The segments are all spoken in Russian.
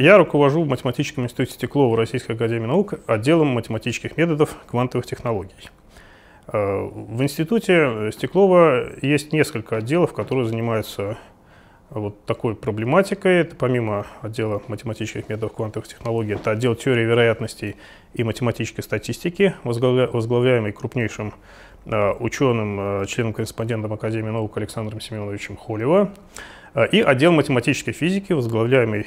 Я руковожу в Математическом институте Стеклова Российской академии наук отделом математических методов квантовых технологий. Э, в институте Стеклова есть несколько отделов, которые занимаются э, вот такой проблематикой. Это помимо отдела математических методов квантовых технологий, это отдел теории вероятностей и математической статистики, возглавляемый крупнейшим э, ученым, членом-корреспондентом Академии наук Александром Семеновичем Холева. А, и отдел математической физики, возглавляемый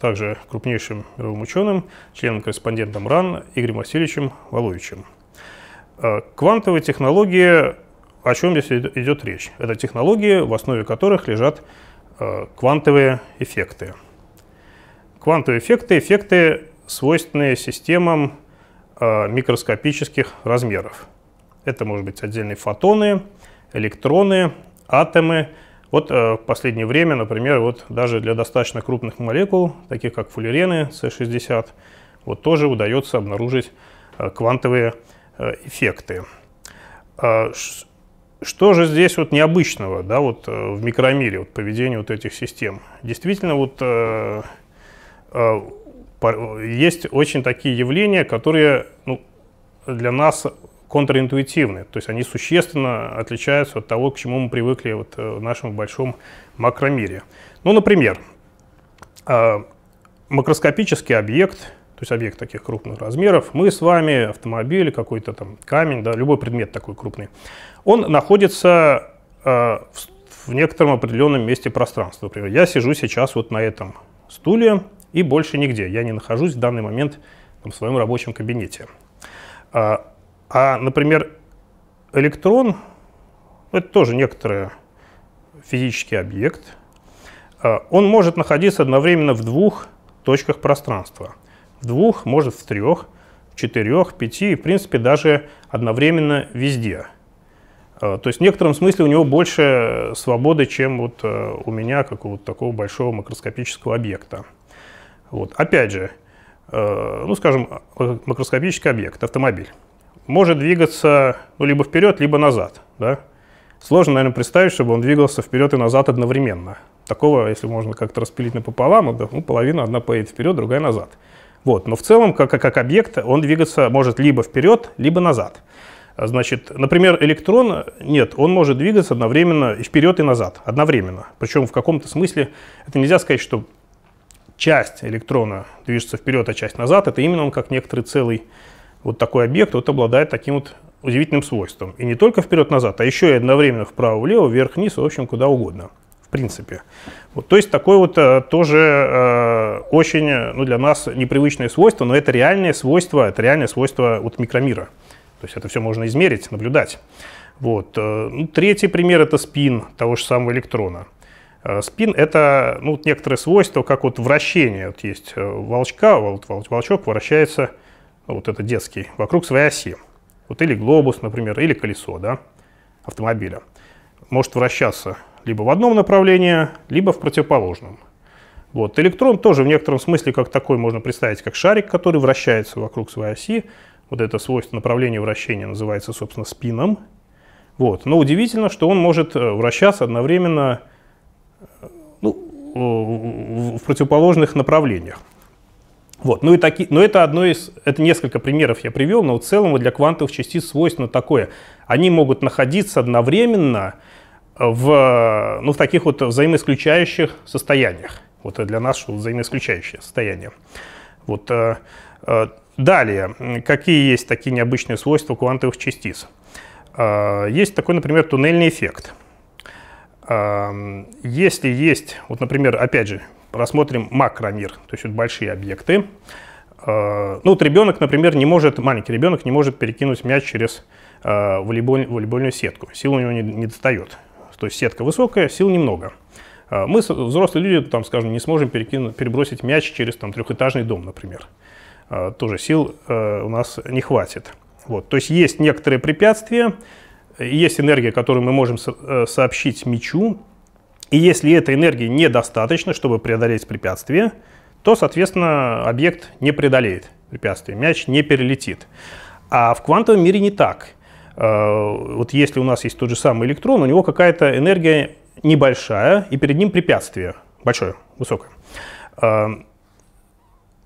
также крупнейшим мировым ученым, членом-корреспондентом РАН Игорем Васильевичем Валуевичем. А, квантовые технологии, о чем здесь идет речь? Это технологии, в основе которых лежат а, квантовые эффекты. Квантовые эффекты – эффекты, свойственные системам микроскопических размеров. Это может быть отдельные фотоны, электроны, атомы – вот э, в последнее время, например, вот даже для достаточно крупных молекул, таких как фуллерены С60, вот тоже удается обнаружить э, квантовые э, эффекты. А что же здесь вот необычного да, вот в микромире, вот поведение вот этих систем? Действительно, вот есть очень такие явления, которые ну, для нас контринтуитивны. То есть они существенно отличаются от того, к чему мы привыкли вот э, в нашем большом макромире. Ну, например, а, макроскопический объект, то есть объект таких крупных размеров, мы с вами, автомобиль, какой-то там камень, да, любой предмет такой крупный, он находится а, в в некотором определенном месте пространства. Например, я сижу сейчас вот на этом стуле и больше нигде. Я не нахожусь в данный момент в своем рабочем кабинете. А, а, например, электрон ну, – это тоже некоторый физический объект. Э, он может находиться одновременно в двух точках пространства. В двух, может в трех, в четырех, пяти и, в принципе, даже одновременно везде. Э, то есть в некотором смысле у него больше э, свободы, чем вот у меня, как у вот такого большого макроскопического объекта. Вот. Опять же, ну, скажем, макроскопический объект, автомобиль может двигаться ну, либо вперед, либо назад. Да? Сложно, наверное, представить, чтобы он двигался вперед и назад одновременно. Такого, если можно как-то распилить напополам, ну, половина одна поедет вперед, другая назад. Вот. Но в целом, как, как объект, он двигаться может либо вперед, либо назад. Значит, например, электрон, нет, он может двигаться одновременно и вперед и назад, одновременно. Причем в каком-то смысле это нельзя сказать, что часть электрона движется вперед, а часть назад. Это именно он как некоторый целый вот такой объект вот обладает таким вот удивительным свойством. И не только вперед-назад, а еще и одновременно вправо-влево, вверх-вниз, в общем, куда угодно. В принципе. Вот, то есть такое вот а, тоже э, очень э, ну, для нас непривычное свойство, но это реальное свойство, это реальное свойство вот, микромира. То есть это все можно измерить, наблюдать. Вот. Э, ну, третий пример – это спин того же самого электрона. Спин – это ну, некоторое свойство, как вот вращение. Вот есть волчка, волчок вращается вот этот детский, вокруг своей оси. Вот или глобус, например, или колесо да, автомобиля. Может вращаться либо в одном направлении, либо в противоположном. Вот. Электрон тоже в некотором смысле как такой можно представить, как шарик, который вращается вокруг своей оси. Вот это свойство направления вращения называется, собственно, спином. Вот. Но удивительно, что он может э, вращаться одновременно э, ну, в противоположных направлениях. Вот. Ну и таки, но это одно из, это несколько примеров я привел, но в целом для квантовых частиц свойственно такое. Они могут находиться одновременно в, ну, в таких вот взаимоисключающих состояниях. Вот для нас что взаимоисключающее состояние. Вот, э, э, далее, какие есть такие необычные свойства квантовых частиц? Э, есть такой, например, туннельный эффект – если есть, вот, например, опять же, рассмотрим макромир, то есть вот большие объекты. А, ну, вот ребенок, например, не может, маленький ребенок не может перекинуть мяч через а, волейболь, волейбольную сетку. Сил у него не, не достает. То есть сетка высокая, сил немного. А, мы, взрослые люди, там, скажем, не сможем перекину, перебросить мяч через там, трехэтажный дом, например. Тоже сил э, у нас не хватит. Вот. То есть есть некоторые препятствия, есть энергия, которую мы можем э, сообщить мячу, и если этой энергии недостаточно, чтобы преодолеть препятствие, то, соответственно, объект не преодолеет препятствие, мяч не перелетит. А в квантовом мире не так. Э, вот если у нас есть тот же самый электрон, у него какая-то энергия небольшая, и перед ним препятствие большое, высокое. Э,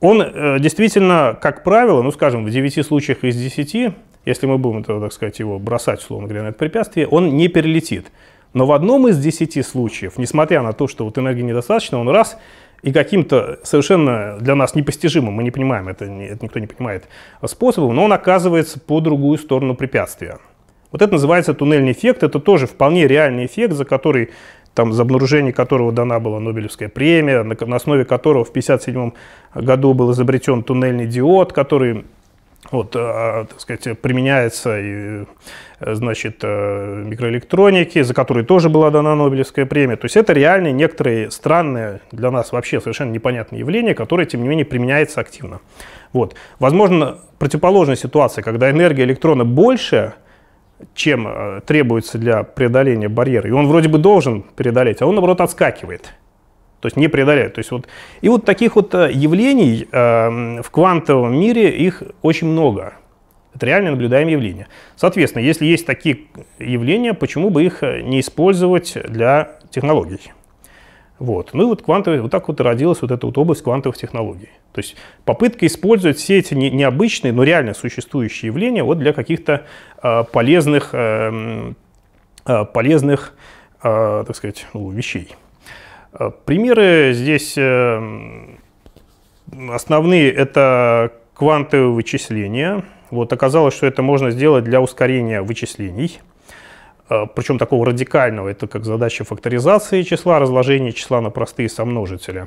он действительно, как правило, ну скажем, в 9 случаях из 10 если мы будем, так сказать, его бросать, условно говоря, на это препятствие, он не перелетит. Но в одном из десяти случаев, несмотря на то, что вот энергии недостаточно, он раз и каким-то совершенно для нас непостижимым, мы не понимаем, это, это никто не понимает, способом, но он оказывается по другую сторону препятствия. Вот это называется туннельный эффект, это тоже вполне реальный эффект, за который там, за обнаружение которого дана была Нобелевская премия, на, на основе которого в 1957 году был изобретен туннельный диод, который вот, э, так сказать, применяется и, э, значит, э, микроэлектроники, за которые тоже была дана Нобелевская премия. То есть это реальные некоторые странные для нас вообще совершенно непонятные явления, которые, тем не менее, применяются активно. Вот. Возможно, противоположная ситуация, когда энергия электрона больше, чем требуется для преодоления барьера, и он вроде бы должен преодолеть, а он, наоборот, отскакивает – то есть не преодоляют. То есть вот, и вот таких вот э, явлений э, в квантовом мире их очень много. Это реально наблюдаемые явления. Соответственно, если есть такие явления, почему бы их э, не использовать для технологий? Вот. Ну и вот, квантовый, вот так вот родилась вот эта вот область квантовых технологий. То есть попытка использовать все эти не, необычные, но реально существующие явления вот для каких-то э, полезных, эм, э, полезных э, так сказать, ну, вещей. Э, примеры здесь э, основные – это квантовые вычисления. Вот оказалось, что это можно сделать для ускорения вычислений, э, причем такого радикального. Это как задача факторизации числа, разложения числа на простые сомножители.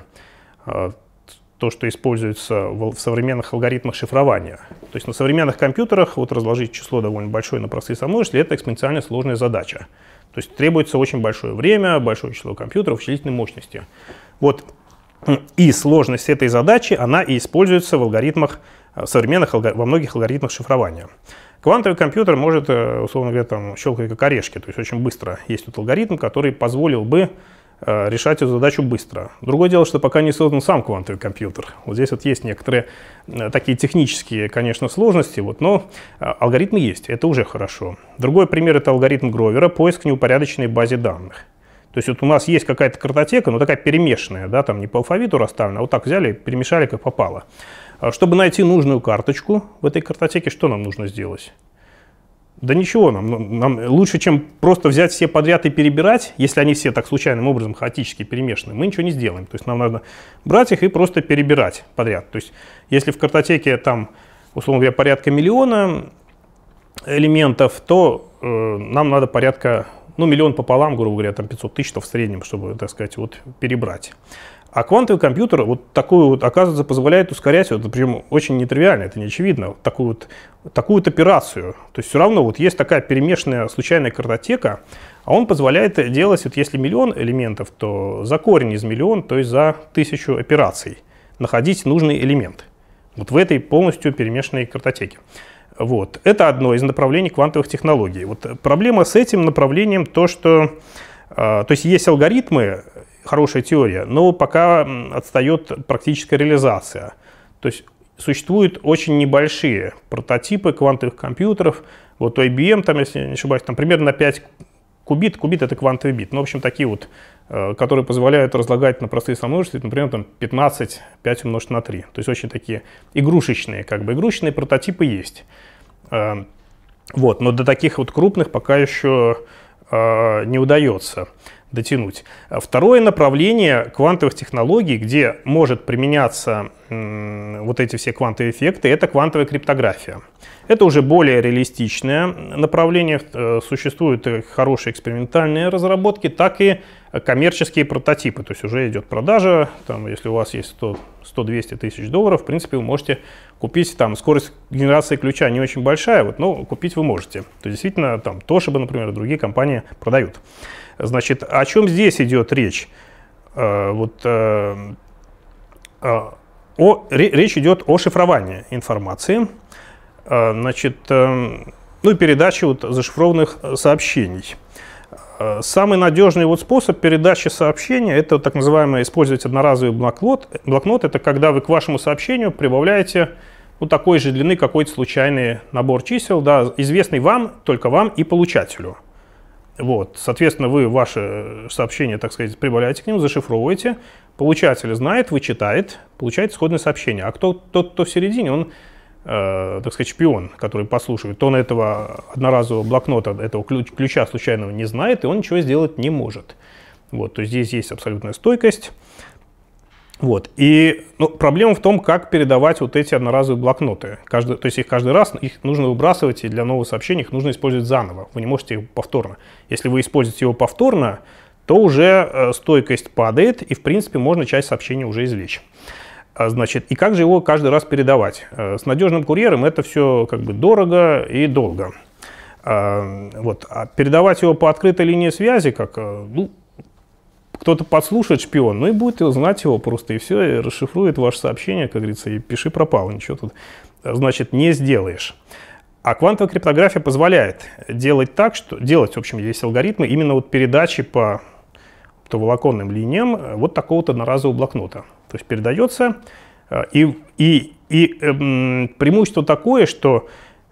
То, что используется в современных алгоритмах шифрования. То есть на современных компьютерах вот разложить число довольно большое на простые сомножители – это экспоненциально сложная задача. То есть требуется очень большое время, большое число компьютеров, вычислительной мощности. Вот и сложность этой задачи, она и используется в алгоритмах э, современных, во многих алгоритмах шифрования. Квантовый компьютер может, э, условно говоря, там, щелкать как орешки, то есть очень быстро есть тут алгоритм, который позволил бы Э, решать эту задачу быстро. Другое дело, что пока не создан сам квантовый компьютер. Вот здесь вот есть некоторые э, такие технические, конечно, сложности, вот, но э, алгоритмы есть, это уже хорошо. Другой пример – это алгоритм Гровера, поиск неупорядоченной базе данных. То есть вот у нас есть какая-то картотека, но такая перемешанная, да, там не по алфавиту расставлена, а вот так взяли, перемешали как попало. Чтобы найти нужную карточку в этой картотеке, что нам нужно сделать? Да ничего, нам, ну, нам лучше, чем просто взять все подряд и перебирать, если они все так случайным образом хаотически перемешаны, мы ничего не сделаем. То есть нам надо брать их и просто перебирать подряд. То есть если в картотеке там, условно говоря, порядка миллиона элементов, то э, нам надо порядка, ну, миллион пополам, грубо говоря, там 500 тысяч в среднем, чтобы, так сказать, вот перебрать. А квантовый компьютер вот такую вот, оказывается, позволяет ускорять, вот, причем очень нетривиально, это не очевидно, вот такую вот, такую вот операцию. То есть все равно вот есть такая перемешанная случайная картотека, а он позволяет делать, вот если миллион элементов, то за корень из миллион, то есть за тысячу операций находить нужный элемент. Вот в этой полностью перемешанной картотеке. Вот. Это одно из направлений квантовых технологий. Вот э, проблема с этим направлением то, что э, то есть есть алгоритмы, хорошая теория, но пока отстает практическая реализация. То есть существуют очень небольшие прототипы квантовых компьютеров. Вот у IBM, там, если не ошибаюсь, там примерно на 5 кубит, кубит это квантовый бит. Ну, в общем, такие вот, э, которые позволяют разлагать на простые сомножители, например, там 15, 5 умножить на 3. То есть очень такие игрушечные, как бы игрушечные прототипы есть. Э, вот, но до таких вот крупных пока еще э, не удается дотянуть. А второе направление квантовых технологий, где может применяться вот эти все квантовые эффекты, это квантовая криптография. Это уже более реалистичное направление. Э, существуют хорошие экспериментальные разработки, так и коммерческие прототипы. То есть уже идет продажа, там, если у вас есть 100-200 тысяч долларов, в принципе, вы можете купить, там, скорость генерации ключа не очень большая, вот, но купить вы можете. То есть действительно, там, то, чтобы, например, другие компании продают. Значит, о чем здесь идет речь? Э, вот, э, э, о, речь идет о шифровании информации, значит, ну и передаче вот зашифрованных сообщений. Самый надежный вот способ передачи сообщения – это так называемое использовать одноразовый блокнот. Блокнот – это когда вы к вашему сообщению прибавляете ну, такой же длины какой-то случайный набор чисел, да, известный вам, только вам и получателю – вот, соответственно, вы ваше сообщение, так сказать, прибавляете к нему, зашифровываете. Получатель знает, вычитает, получает исходное сообщение. А кто, тот, кто в середине, он, э, так сказать, шпион, который послушивает. Он этого одноразового блокнота, этого ключ, ключа случайного не знает, и он ничего сделать не может. Вот, то есть здесь есть абсолютная стойкость. Вот. И ну, проблема в том, как передавать вот эти одноразовые блокноты. Каждый, то есть их каждый раз их нужно выбрасывать, и для нового сообщения их нужно использовать заново. Вы не можете их повторно. Если вы используете его повторно, то уже э, стойкость падает, и в принципе можно часть сообщения уже извлечь. А, значит, и как же его каждый раз передавать? Э, с надежным курьером это все как бы дорого и долго. Э, вот. А передавать его по открытой линии связи, как э, ну, кто-то подслушает шпион, ну и будет знать его просто, и все, и расшифрует ваше сообщение, как говорится, и пиши пропало, ничего тут, э, значит, не сделаешь. А квантовая криптография позволяет делать так, что делать, в общем, есть алгоритмы именно вот передачи по волоконным линиям э, вот такого-то одноразового блокнота. То есть передается, э, и, и, и эм, преимущество такое, что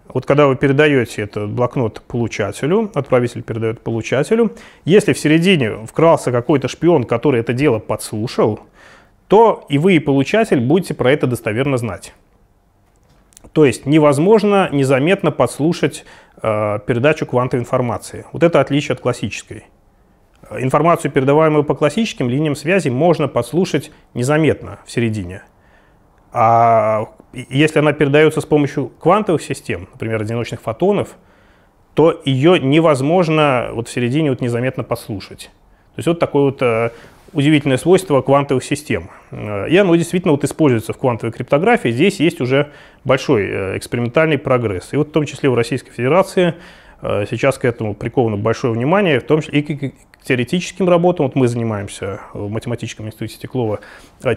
вот когда вы передаете этот блокнот получателю, отправитель передает получателю, если в середине вкрался какой-то шпион, который это дело подслушал, то и вы, и получатель будете про это достоверно знать. То есть невозможно незаметно подслушать э, передачу квантовой информации. Вот это отличие от классической. Информацию, передаваемую по классическим линиям связи, можно подслушать незаметно в середине. А если она передается с помощью квантовых систем, например, одиночных фотонов, то ее невозможно вот в середине вот незаметно послушать. То есть вот такое вот э, удивительное свойство квантовых систем. Э, и оно действительно вот используется в квантовой криптографии. Здесь есть уже большой э, экспериментальный прогресс. И вот в том числе в Российской Федерации сейчас к этому приковано большое внимание, в том числе и к теоретическим работам. Вот мы занимаемся в Математическом институте Стеклова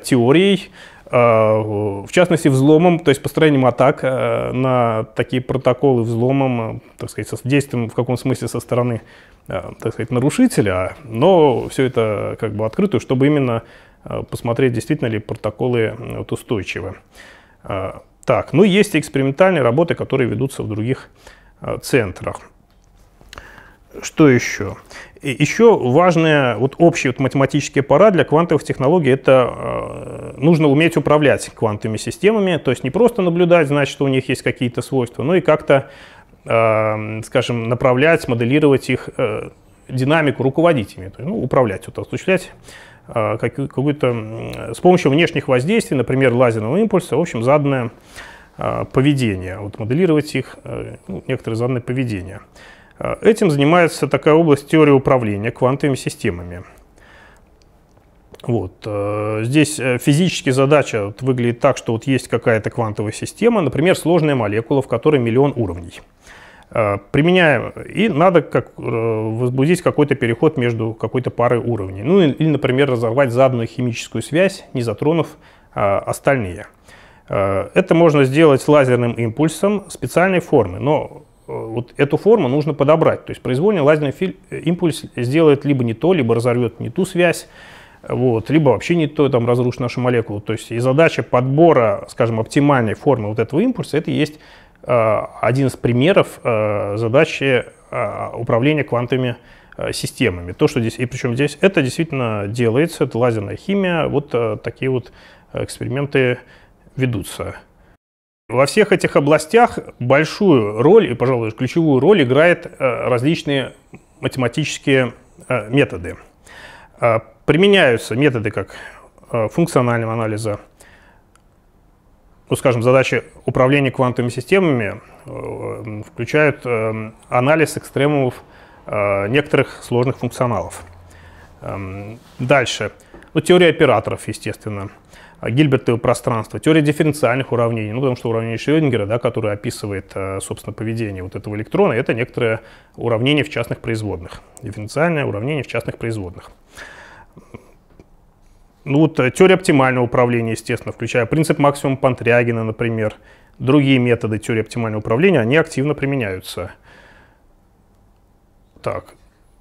теорией Э, в частности, взломом, то есть построением атак э, на такие протоколы взломом, э, так сказать, с действием в каком смысле со стороны, так сказать, нарушителя, но все это как бы открыто, чтобы именно посмотреть, действительно ли протоколы вот, устойчивы. Так, ну есть экспериментальные работы, которые ведутся в других центрах. Что еще? И еще важная вот общая вот математическая пора для квантовых технологий – это э, нужно уметь управлять квантовыми системами, то есть не просто наблюдать, знать, что у них есть какие-то свойства, но и как-то, э, скажем, направлять, моделировать их э, динамику, руководить ими, то есть, ну, управлять, вот, осуществлять э, как, какую-то с помощью внешних воздействий, например, лазерного импульса, в общем, заданное э, поведение, вот моделировать их, э, ну, некоторые заданное поведения. Этим занимается такая область теории управления квантовыми системами. Вот. Э, здесь э, физически задача выглядит так, что вот есть какая-то квантовая система, например, сложная молекула, в которой миллион уровней. Э, применяем, и надо как, возбудить какой-то переход между какой-то парой уровней. Ну или, например, разорвать заданную химическую связь, не затронув остальные. Это можно сделать лазерным импульсом специальной формы, но Э, вот эту форму нужно подобрать. То есть произвольный лазерный э, импульс сделает либо не то, либо разорвет не ту связь, вот, либо вообще не то, там, разрушит нашу молекулу. То есть и задача подбора, скажем, оптимальной формы вот этого импульса, это и есть э, один из примеров э, задачи э, управления квантовыми э, системами. То, что здесь, и причем здесь это действительно делается, это лазерная химия, вот такие вот эксперименты ведутся. Во всех этих областях большую роль и, пожалуй, ключевую роль играют э, различные математические э, методы. Э, применяются методы как функционального анализа, ну, скажем, задачи управления квантовыми системами включают анализ экстремумов некоторых сложных функционалов. Эм, дальше. Ну, теория операторов, естественно. Гильбертовое пространство, теория дифференциальных уравнений, ну, потому что уравнение Шрёдингера, да, которое описывает, э, собственно, поведение вот этого электрона, это некоторое уравнение в частных производных, дифференциальное уравнение в частных производных. Ну, вот э, теория оптимального управления, естественно, включая принцип максимума Пантрягина, например, другие методы теории оптимального управления, они активно применяются. Так,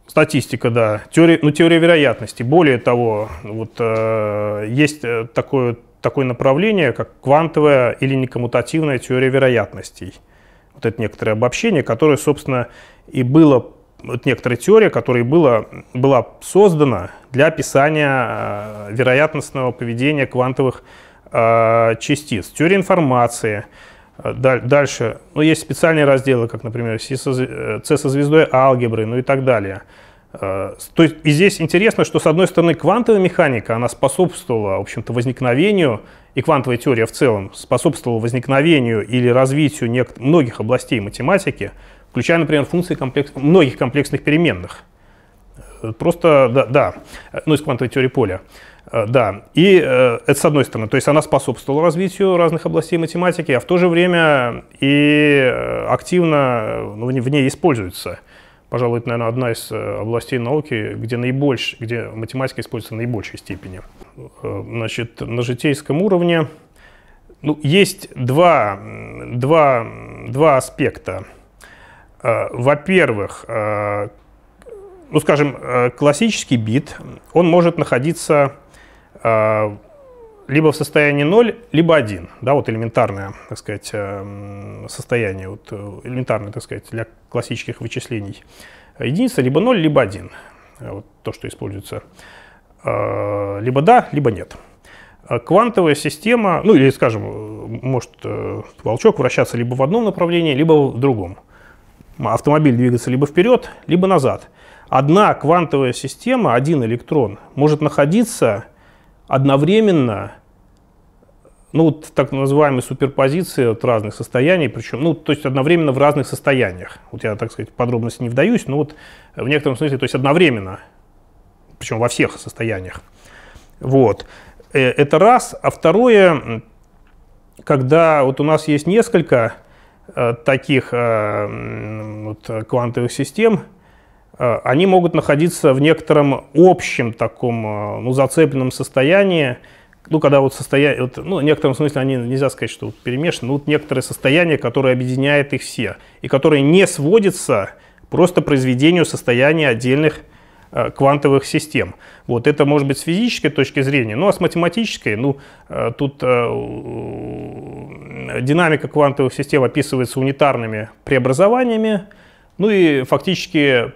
Статистика, да. Теория, ну, теория вероятности. Более того, вот, э, есть э, такое, такое направление, как квантовая или некоммутативная теория вероятностей. Вот это некоторое обобщение, которое, собственно, и было, вот некоторая теория, которая была, была создана для описания э, вероятностного поведения квантовых э, частиц. Теория информации – а, дальше, ну, есть специальные разделы, как, например, C э, со звездой алгебры, ну и так далее. А, то есть и здесь интересно, что с одной стороны квантовая механика, она способствовала, в общем-то, возникновению, и квантовая теория в целом способствовала возникновению или развитию многих областей математики, включая, например, функции комплекс... многих комплексных переменных. Э, просто, да, да, э, ну, из квантовой теории поля. Э, да, и э, это с одной стороны, то есть она способствовала развитию разных областей математики, а в то же время и э, активно ну, в ней используется. Пожалуй, это, наверное, одна из областей науки, где, наибольш... где математика используется в наибольшей степени. Значит, на житейском уровне ну, есть два, два, два аспекта. Во-первых, ну, скажем, классический бит, он может находиться Э, либо в состоянии 0, либо 1. Да, вот элементарное, так сказать, э, состояние, вот э, элементарное, так сказать, для классических вычислений единица, либо 0, либо 1. Вот то, что используется. Либо да, либо нет. Квантовая система, ну или, скажем, может волчок вращаться либо в одном направлении, либо в другом. Автомобиль двигается либо вперед, либо назад. Одна квантовая система, один электрон, может находиться одновременно ну, вот так называемые суперпозиции от разных состояний, причем, ну, то есть одновременно в разных состояниях. Вот я, так сказать, подробности не вдаюсь, но вот в некотором смысле, то есть одновременно, причем во всех состояниях. Вот. Э, это раз. А второе, когда вот у нас есть несколько э, таких э, вот, квантовых систем, Э, они могут находиться в некотором общем таком, э, ну, зацепленном состоянии, ну, когда вот состояние, вот, ну, в некотором смысле они, нельзя сказать, что вот перемешаны, но вот некоторое состояние, которое объединяет их все, и которое не сводится просто произведению состояния отдельных э, квантовых систем. Вот это может быть с физической точки зрения, ну а с математической, ну э, тут э, динамика квантовых систем описывается унитарными преобразованиями, ну и фактически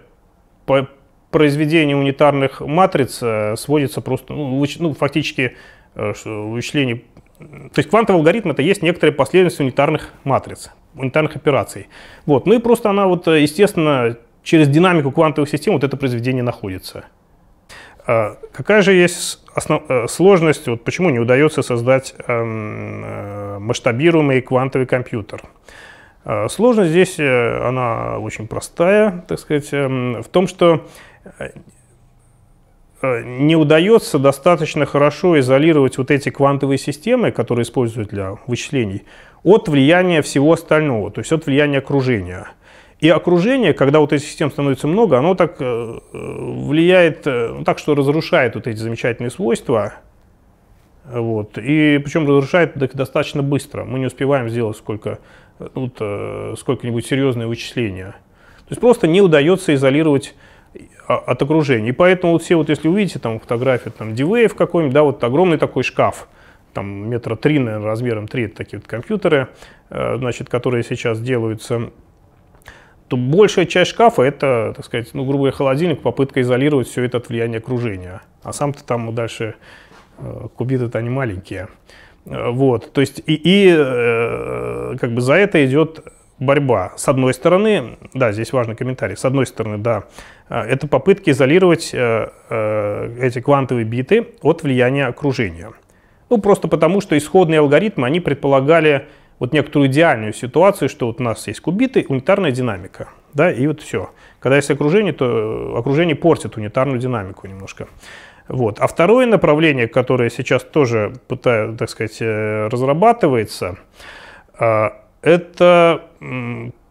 по произведение унитарных матриц э, сводится просто, ну, ну фактически э, вычисление. То есть квантовый алгоритм это есть некоторая последовательность унитарных матриц, унитарных операций. Вот. Ну и просто она вот, э, естественно, через динамику квантовых систем вот это произведение находится. Какая же есть основ... сложность, вот почему не удается создать эм, масштабируемый квантовый компьютер? Э, сложность здесь, э, она очень простая, так сказать, эм, в том, что э, не удается достаточно хорошо изолировать вот эти квантовые системы, которые используют для вычислений, от влияния всего остального, то есть от влияния окружения. И окружение, когда вот этих систем становится много, оно так влияет, ну, так что разрушает вот эти замечательные свойства, вот. И причем разрушает достаточно быстро. Мы не успеваем сделать сколько тут сколько-нибудь серьезные вычисления. То есть просто не удается изолировать а, от окружения. И поэтому вот все, вот если увидите там фотографии там дивеев какой-нибудь, да, вот огромный такой шкаф, там метра три, наверное, размером три, такие вот компьютеры, э, значит, которые сейчас делаются, то большая часть шкафа это, так сказать, ну, грубый холодильник, попытка изолировать все это от влияния окружения. А сам-то там дальше э, кубиты-то они маленькие. Э, вот, то есть и, и э, как бы за это идет борьба. С одной стороны, да, здесь важный комментарий, с одной стороны, да, э, это попытки изолировать эти квантовые биты от влияния окружения. Ну, просто потому, что исходные алгоритмы, они предполагали вот некоторую идеальную ситуацию, что вот у нас есть кубиты, унитарная динамика, да, и вот все. Когда есть окружение, то окружение портит унитарную динамику немножко. Вот. А второе направление, которое сейчас тоже пытаю, так сказать, э, разрабатывается, э, это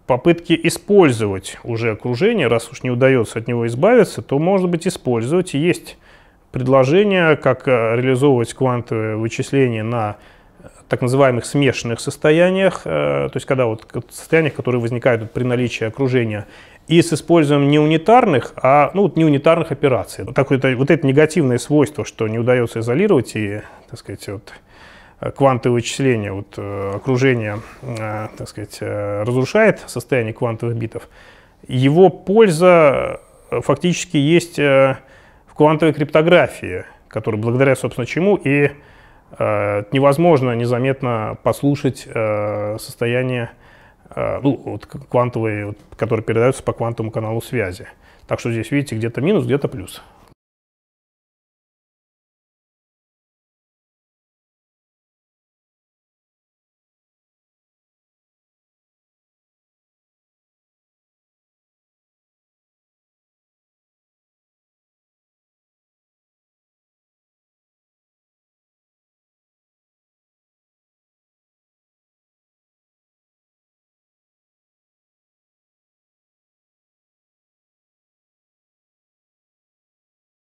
попытки использовать уже окружение, раз уж не удается от него избавиться, то, может быть, использовать. Есть предложение, как э, реализовывать квантовые вычисления на так называемых смешанных состояниях, э, то есть когда вот состояниях, которые возникают при наличии окружения, и с использованием не унитарных, а ну, вот не унитарных операций. Так вот, это, вот это негативное свойство, что не удается изолировать и, так сказать, вот, э, квантовые вычисления, вот, э, окружение, так сказать, разрушает состояние квантовых битов, его польза фактически есть в квантовой криптографии, которая благодаря, собственно, чему и Э, невозможно незаметно послушать э, состояние э, ну, вот квантовые, которые передаются по квантовому каналу связи. Так что здесь, видите, где-то минус, где-то плюс.